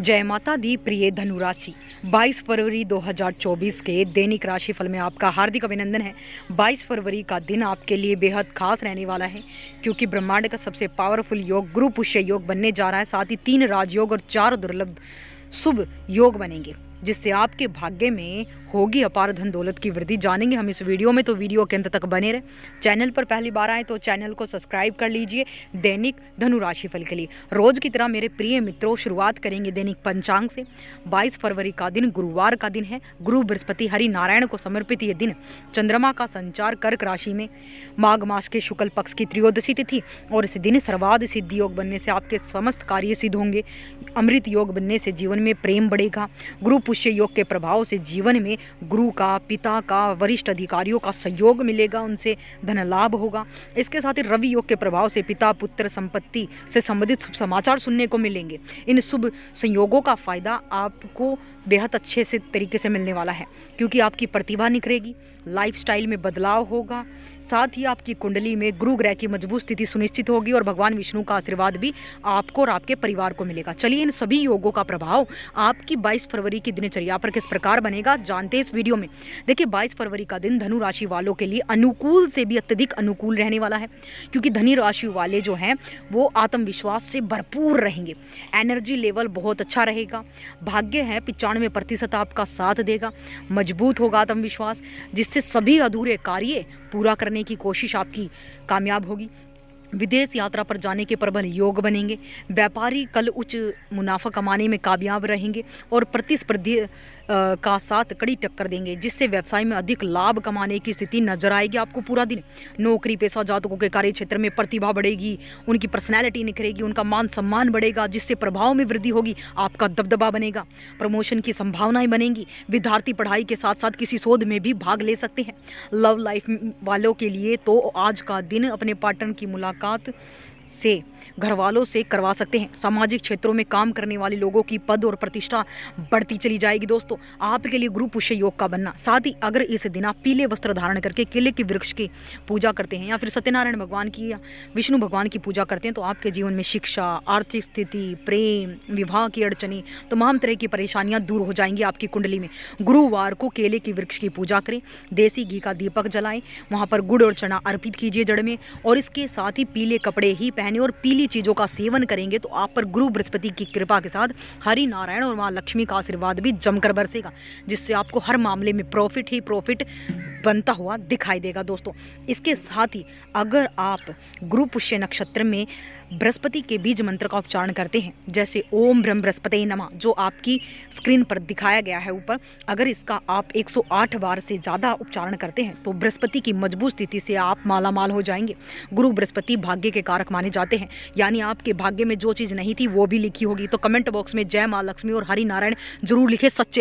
जय माता दी प्रिय धनु राशि 22 फरवरी 2024 के दैनिक राशिफल में आपका हार्दिक अभिनंदन है 22 फरवरी का दिन आपके लिए बेहद खास रहने वाला है क्योंकि ब्रह्मांड का सबसे पावरफुल योग गुरु पुष्य योग बनने जा रहा है साथ ही तीन राजयोग और चार दुर्लभ शुभ योग बनेंगे जिससे आपके भाग्य में होगी अपार धन दौलत की वृद्धि जानेंगे हम इस वीडियो में तो वीडियो के अंत तक बने रहे चैनल पर पहली बार आए तो चैनल को सब्सक्राइब कर लीजिए दैनिक धनु राशि फल के लिए रोज़ की तरह मेरे प्रिय मित्रों शुरुआत करेंगे दैनिक पंचांग से 22 फरवरी का दिन गुरुवार का दिन है गुरु बृहस्पति हरि नारायण को समर्पित ये दिन चंद्रमा का संचार कर्क राशि में माघ मास के शुक्ल पक्ष की त्रियोदशी तिथि और इस दिन सर्वाध सिद्धि योग बनने से आपके समस्त कार्य सिद्ध होंगे अमृत योग बनने से जीवन में प्रेम बढ़ेगा गुरु पुष्य योग के प्रभाव से जीवन में गुरु का पिता का वरिष्ठ अधिकारियों का सहयोग मिलेगा उनसे धन लाभ होगा इसके साथ ही रवि योग के प्रभाव से पिता पुत्र संपत्ति से संबंधित शुभ समाचार सुनने को मिलेंगे इन शुभ संयोगों का फ़ायदा आपको बेहद अच्छे से तरीके से मिलने वाला है क्योंकि आपकी प्रतिभा निखरेगी लाइफ में बदलाव होगा साथ ही आपकी कुंडली में गुरु ग्रह की मजबूत स्थिति सुनिश्चित होगी और भगवान विष्णु का आशीर्वाद भी आपको और आपके परिवार को मिलेगा चलिए इन सभी योगों का प्रभाव आपकी 22 फरवरी की दिनचर्या पर किस प्रकार बनेगा जानते इस वीडियो में देखिए 22 फरवरी का दिन धनु राशि वालों के लिए अनुकूल से भी अत्यधिक अनुकूल रहने वाला है क्योंकि धनी राशि वाले जो हैं वो आत्मविश्वास से भरपूर रहेंगे एनर्जी लेवल बहुत अच्छा रहेगा भाग्य है पिचानवे प्रतिशत आपका साथ देगा मजबूत होगा आत्मविश्वास जिससे सभी अधूरे कार्य पूरा करने की कोशिश आपकी कामयाब होगी विदेश यात्रा पर जाने के प्रबल योग बनेंगे व्यापारी कल उच्च मुनाफा कमाने में कामयाब रहेंगे और प्रतिस्पर्धी का साथ कड़ी टक्कर देंगे जिससे व्यवसाय में अधिक लाभ कमाने की स्थिति नजर आएगी आपको पूरा दिन नौकरी पेशा जातकों के कार्य क्षेत्र में प्रतिभा बढ़ेगी उनकी पर्सनैलिटी निखरेगी उनका मान सम्मान बढ़ेगा जिससे प्रभाव में वृद्धि होगी आपका दबदबा बनेगा प्रमोशन की संभावनाएं बनेंगी विद्यार्थी पढ़ाई के साथ साथ किसी शोध में भी भाग ले सकते हैं लव लाइफ वालों के लिए तो आज का दिन अपने पार्टनर की मुलाकात मुलाकात से घर वालों से करवा सकते हैं सामाजिक क्षेत्रों में काम करने वाले लोगों की पद और प्रतिष्ठा बढ़ती चली जाएगी दोस्तों आपके लिए गुरु पुष्य योग का बनना साथ ही अगर इस दिन आप पीले वस्त्र धारण करके केले के वृक्ष की पूजा करते हैं या फिर सत्यनारायण भगवान की या विष्णु भगवान की पूजा करते हैं तो आपके जीवन में शिक्षा आर्थिक स्थिति प्रेम विवाह की अड़चने तमाम तरह की परेशानियाँ दूर हो जाएंगी आपकी कुंडली में गुरुवार को केले के वृक्ष की पूजा करें देसी घी का दीपक जलाएं वहाँ पर गुड़ और चना अर्पित कीजिए जड़ में और इसके साथ ही पीले कपड़े ही पहने और पीली चीज़ों का सेवन करेंगे तो आप पर गुरु बृहस्पति की कृपा के साथ हरि नारायण और माँ लक्ष्मी का आशीर्वाद भी जमकर बरसेगा जिससे आपको हर मामले में प्रॉफिट ही प्रॉफिट बनता हुआ दिखाई देगा दोस्तों इसके साथ ही अगर आप गुरु पुष्य नक्षत्र में बृहस्पति के बीज मंत्र का उच्चारण करते हैं जैसे ओम ब्रह्म बृहस्पति नमा जो आपकी स्क्रीन पर दिखाया गया है ऊपर अगर इसका आप 108 बार से ज़्यादा उच्चारण करते हैं तो बृहस्पति की मजबूत स्थिति से आप मालामाल हो जाएंगे गुरु बृहस्पति भाग्य के कारक माने जाते हैं यानी आपके भाग्य में जो चीज़ नहीं थी वो भी लिखी होगी तो कमेंट बॉक्स में जय माँ लक्ष्मी और हरि नारायण जरूर लिखे सच्चे